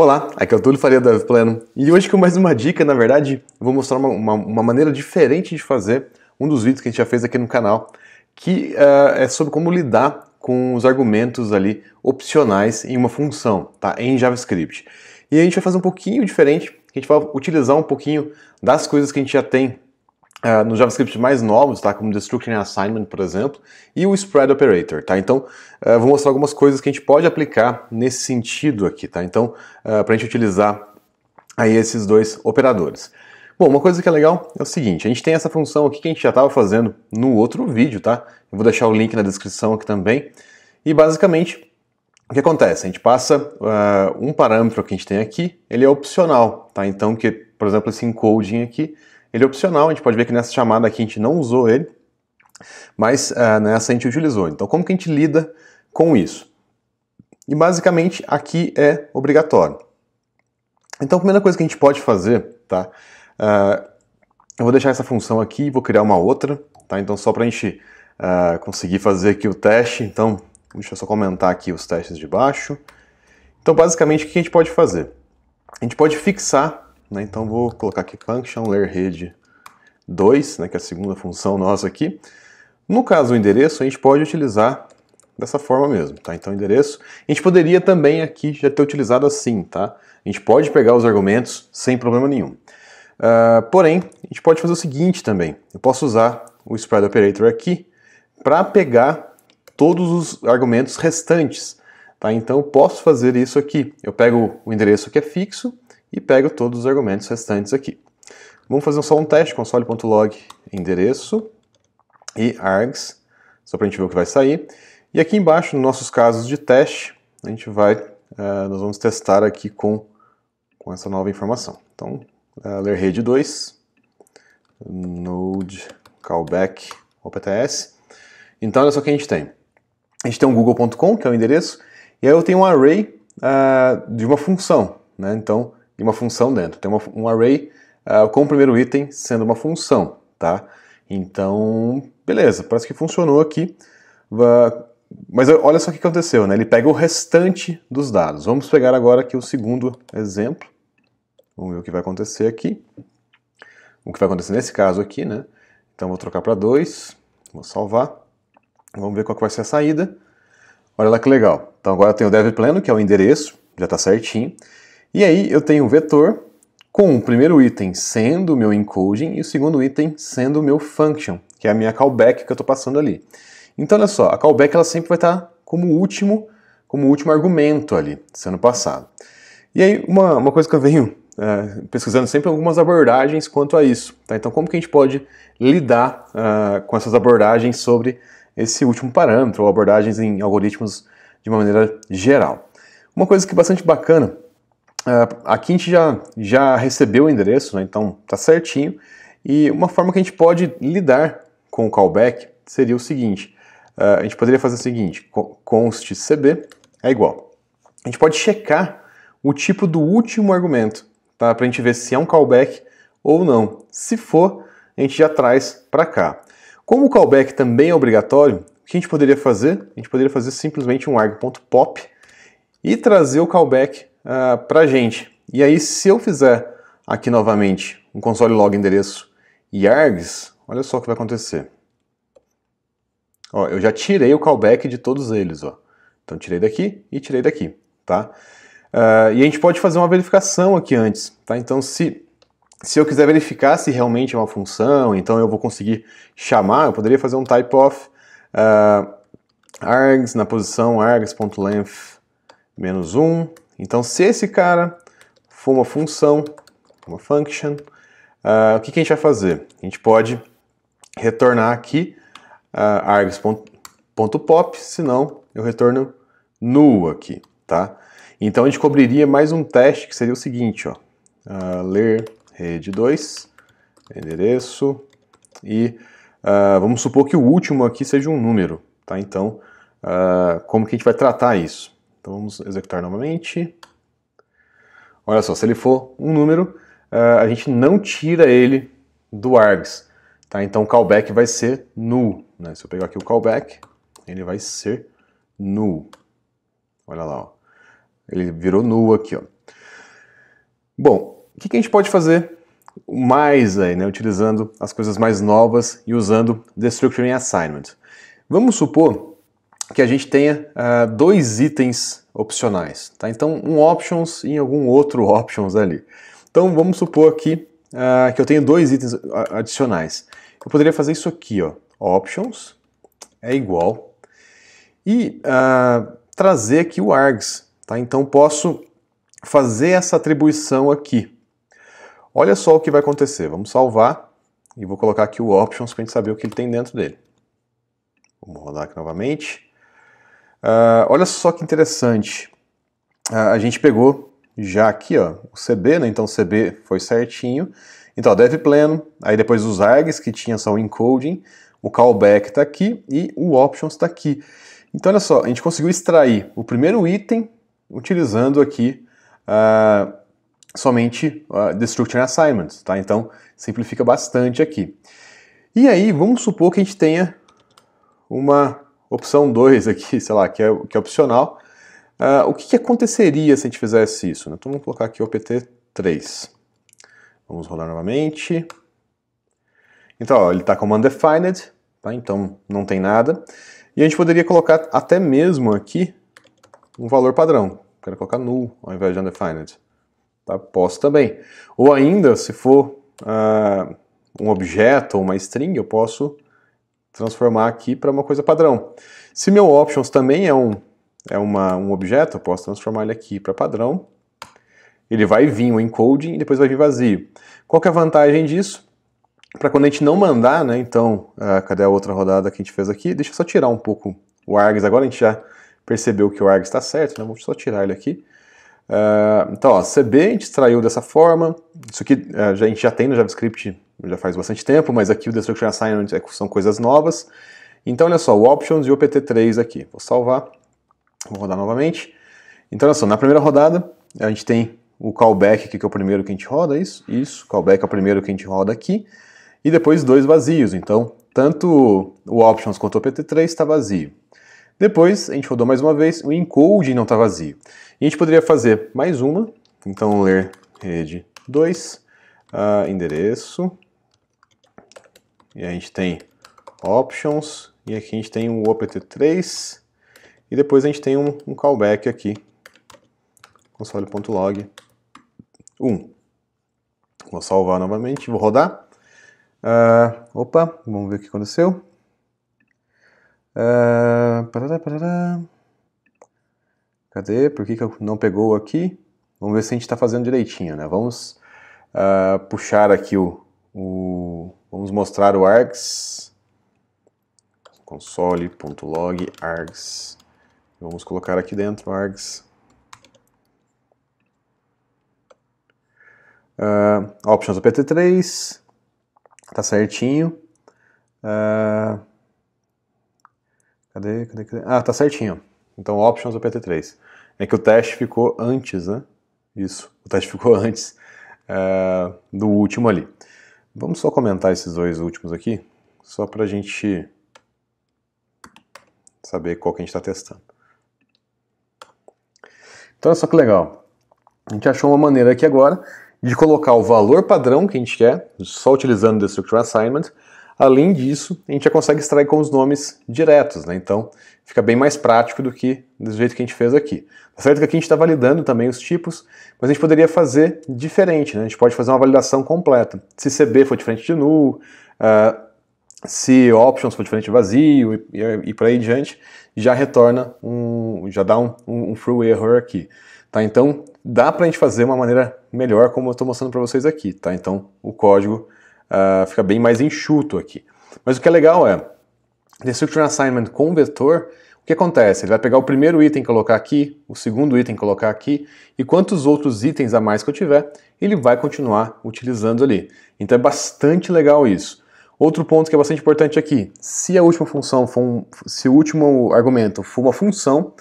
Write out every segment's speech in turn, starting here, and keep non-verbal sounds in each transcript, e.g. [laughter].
Olá, aqui é o Túlio Faria da Pleno e hoje com mais uma dica, na verdade, vou mostrar uma, uma, uma, maneira diferente de fazer um dos vídeos que a gente já fez aqui no canal, que uh, é sobre como lidar com os argumentos ali opcionais em uma função, tá? Em JavaScript. E a gente vai fazer um pouquinho diferente, a gente vai utilizar um pouquinho das coisas que a gente já tem Uh, ah, nos JavaScript mais novos, tá? Como Destruction Assignment, por exemplo, e o Spread Operator, tá? Então, uh, vou mostrar algumas coisas que a gente pode aplicar nesse sentido aqui, tá? Então, uh, ah, para a gente utilizar aí esses dois operadores. Bom, uma coisa que é legal é o seguinte, a gente tem essa função aqui que a gente já estava fazendo no outro vídeo, tá? Eu vou deixar o link na descrição aqui também. E basicamente, o que acontece? A gente passa um parâmetro que a gente tem aqui, ele é opcional, tá? Então, que, por exemplo, esse encoding aqui, ele é opcional, a gente pode ver que nessa chamada aqui a gente não usou ele, mas uh, nessa a gente utilizou. Então, como que a gente lida com isso? E basicamente aqui é obrigatório. Então, a primeira coisa que a gente pode fazer, tá? Uh, eu vou deixar essa função aqui e vou criar uma outra, tá? Então, só para a gente uh, conseguir fazer aqui o teste, então, deixa eu só comentar aqui os testes de baixo. Então, basicamente, o que a gente pode fazer? A gente pode fixar né? Então vou colocar aqui function Layer rede 2, né, que é a segunda função nossa aqui. No caso o endereço, a gente pode utilizar dessa forma mesmo, tá? Então endereço, a gente poderia também aqui já ter utilizado assim, tá? A gente pode pegar os argumentos sem problema nenhum. Uh, porém, a gente pode fazer o seguinte também, eu posso usar o spread operator aqui para pegar todos os argumentos restantes, tá? Então eu posso fazer isso aqui, eu pego o endereço que é fixo, e pego todos os argumentos restantes aqui. Vamos fazer só um teste, console.log endereço e args, só para a gente ver o que vai sair. E aqui embaixo, nos nossos casos de teste, a gente vai, uh, nós vamos testar aqui com, com essa nova informação. Então, uh, ler rede 2, node callback opts. Então, olha só o que a gente tem. A gente tem um google.com, que é o endereço, e aí eu tenho um array uh, de uma função. Né? Então, e uma função dentro. Tem uma, um array uh, com o primeiro item sendo uma função, tá? Então, beleza, parece que funcionou aqui. Uh, mas olha só o que aconteceu, né? Ele pega o restante dos dados. Vamos pegar agora aqui o segundo exemplo. Vamos ver o que vai acontecer aqui. O que vai acontecer nesse caso aqui, né? Então vou trocar para 2, vou salvar. Vamos ver qual que vai ser a saída. Olha lá que legal. Então agora tem o dev pleno, que é o endereço, já está certinho. E aí eu tenho um vetor com o primeiro item sendo o meu encoding e o segundo item sendo o meu function, que é a minha callback que eu estou passando ali. Então olha só, a callback ela sempre vai estar tá como último, como último argumento ali, sendo passado. E aí uma, uma coisa que eu venho Uh, [laughs] pesquisando sempre algumas abordagens quanto a isso. Tá? Então, como que a gente pode lidar uh, com essas abordagens sobre esse último parâmetro, ou abordagens em algoritmos de uma maneira geral? Uma coisa que é bastante bacana ah, aqui a gente já, já recebeu o endereço, né? então tá certinho. E uma forma que a gente pode lidar com o callback seria o seguinte: ah, a gente poderia fazer o seguinte, const cb é igual. A gente pode checar o tipo do último argumento, tá? Para a gente ver se é um callback ou não. Se for, a gente já traz para cá. Como o callback também é obrigatório, o que a gente poderia fazer? A gente poderia fazer simplesmente um arg.pop e trazer o callback uh, ah, para a gente. E aí, se eu fizer aqui novamente um console log endereço args, olha só o que vai acontecer. Ó, eu já tirei o callback de todos eles. Ó. Então, tirei daqui e tirei daqui. Tá? Uh, e a gente pode fazer uma verificação aqui antes. Tá? Então, se, se eu quiser verificar se realmente é uma função, então eu vou conseguir chamar, eu poderia fazer um type of uh, args na posição args.length menos 1, então, se esse cara for uma função, uma function, uh, o que, que, a gente vai fazer? A gente pode retornar aqui uh, ah, args.pop, senão eu retorno null aqui, tá? Então, a gente cobriria mais um teste que seria o seguinte, ó, uh, ler rede 2, endereço, e uh, vamos supor que o último aqui seja um número, tá? Então, como que a gente vai tratar isso? Então vamos executar novamente. Olha só, se ele for um número, eh, a gente não tira ele do args. Tá? Então o callback vai ser null. Né? Se eu pegar aqui o callback, ele vai ser null. Olha lá, ó. ele virou null aqui. Ó. Bom, o que, que a gente pode fazer mais aí, né? utilizando as coisas mais novas e usando the assignment? Vamos supor que a gente tenha uh, dois itens opcionais, tá? Então, um options e algum outro [laughs] options ali. Então, vamos supor aqui uh, que eu tenho dois itens ah, adicionais. Eu poderia fazer isso aqui, ó, options é igual e uh, trazer aqui o args, tá? Então, posso fazer essa atribuição aqui. Olha só o que vai acontecer. Vamos salvar e vou colocar aqui o options para a gente saber o que ele tem dentro dele. Vamos rodar aqui novamente. Uh, olha só que interessante. Uh, a gente pegou já aqui ó, o CB, né? então o CB foi certinho. Então, dev pleno, aí depois os args que tinha só o encoding, o callback está aqui e o options está aqui. Então, olha só, a gente conseguiu extrair o primeiro item utilizando aqui uh, somente uh, Destructure Assignments, tá? Então, simplifica bastante aqui. E aí, vamos supor que a gente tenha uma opção 2 aqui, [laughs] sei lá, que é, que é opcional. Uh, o que, que, aconteceria se a gente fizesse isso? Né? Então vamos colocar aqui opt3. Vamos rolar novamente. Então, ó, ele está como undefined, tá? então não tem nada. E a gente poderia colocar até mesmo aqui um valor padrão. Quero colocar null ao invés de undefined. Tá? Posso também. Ou ainda, se for uh, um objeto ou uma string, eu posso transformar aqui para uma coisa padrão. Se meu options também é um, é uma, um objeto, eu posso transformar ele aqui para padrão. Ele vai vir o um encoding e depois vai vir vazio. Qual que é a vantagem disso? Para quando a gente não mandar, né, então, ah, cadê a outra rodada que a gente fez aqui? Deixa eu só tirar um pouco o args, agora a gente já percebeu que o args está certo, né? vou só tirar ele aqui. Uh, então, ó, CB a gente extraiu dessa forma, isso aqui uh, a gente já tem no JavaScript já faz bastante tempo, mas aqui o Destruction Assignment é, são coisas novas. Então, olha só, o Options e o PT3 aqui. Vou salvar, vou rodar novamente. Então, olha só, na primeira rodada, a gente tem o callback aqui, que é o primeiro que a gente roda, é isso, isso, callback é o primeiro que a gente roda aqui, e depois dois vazios, então tanto o options quanto o pt3 está vazio. Depois a gente rodou mais uma vez, o encode não está vazio. E a gente poderia fazer mais uma, então ler rede 2, uh, ah, endereço, e a gente tem options, e aqui a gente tem o opt3, e depois a gente tem um, um callback aqui, console.log 1. Vou salvar novamente, vou rodar. Uh, opa, vamos ver o que aconteceu. Uh, parará, parará. Cadê? Por que, que não pegou aqui? Vamos ver se a gente está fazendo direitinho, né? Vamos uh, puxar aqui o, o, Vamos mostrar o args, console.log args. Vamos colocar aqui dentro args. Uh, ah, options apt3, tá certinho. Uh, cadê, cadê, cadê? Ah, tá certinho. Então options apt3. É que o teste ficou antes, né? Isso, o teste [laughs] ficou antes uh, do último ali. Vamos só comentar esses dois últimos aqui, só para a gente saber qual que a gente está testando. Então, olha só que legal. A gente achou uma maneira aqui agora de colocar o valor padrão que a gente quer, só utilizando o Structure Assignment. Além disso, a gente já consegue extrair com os nomes diretos, né? Então, Fica bem mais prático do que do jeito que a gente fez aqui. Tá certo que aqui a gente está validando também os tipos, mas a gente poderia fazer diferente, né? A gente pode fazer uma validação completa. Se CB for diferente de null, uh, se options for diferente de vazio e, e, e por aí diante, já retorna um, já dá um, um, um true error aqui. Tá? Então, dá para a gente fazer uma maneira melhor, como eu estou mostrando para vocês aqui. Tá? Então, o código uh, fica bem mais enxuto aqui. Mas o que é legal é, Structure Assignment com vetor, o que acontece? Ele vai pegar o primeiro item e colocar aqui, o segundo item e colocar aqui, e quantos outros itens a mais que eu tiver, ele vai continuar utilizando ali. Então é bastante legal isso. Outro ponto que é bastante importante aqui, se a última função for um, se o último argumento for uma função,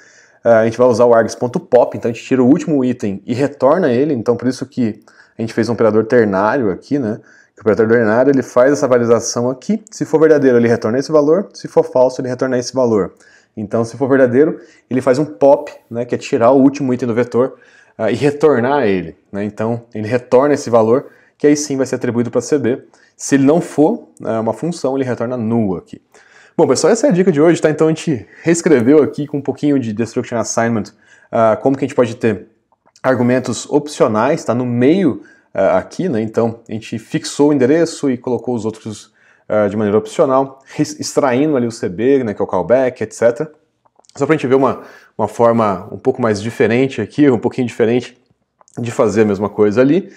eh, a gente vai usar o args.pop, então a gente tira o último item e retorna ele, então por isso que a gente fez um operador ternário aqui, né? O operador ordinário ele faz essa validação aqui. Se for verdadeiro, ele retorna esse valor. Se for falso, ele retorna esse valor. Então, se for verdadeiro, ele faz um pop, né, que é tirar o último item do vetor uh, e retornar ele. Né? Então, ele retorna esse valor, que aí sim vai ser atribuído para CB. Se ele não for uh, uma função, ele retorna null aqui. Bom, pessoal, essa é a dica de hoje, tá? Então, a gente reescreveu aqui com um pouquinho de Destruction Assignment uh, como que a gente pode ter argumentos opcionais, tá? No meio eh, aqui, né? Então a gente fixou o endereço e colocou os outros uh, de maneira opcional, extraindo ali o CB, né, que é o callback, etc. Só para a gente ver uma, uma forma um pouco mais diferente aqui, um pouquinho diferente de fazer a mesma coisa ali.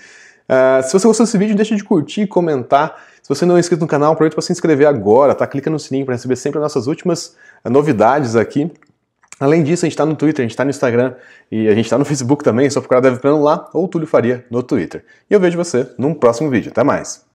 Uh, se você gostou desse vídeo, deixa de curtir, comentar. Se você não é inscrito no canal, aproveita para se inscrever agora, tá? Clica no sininho para receber sempre as nossas últimas novidades aqui. Além disso, a gente está no Twitter, a gente está no Instagram e a gente está no Facebook também, só procurar Dev Plano lá ou Túlio Faria no Twitter. E eu vejo você num próximo vídeo. Até mais!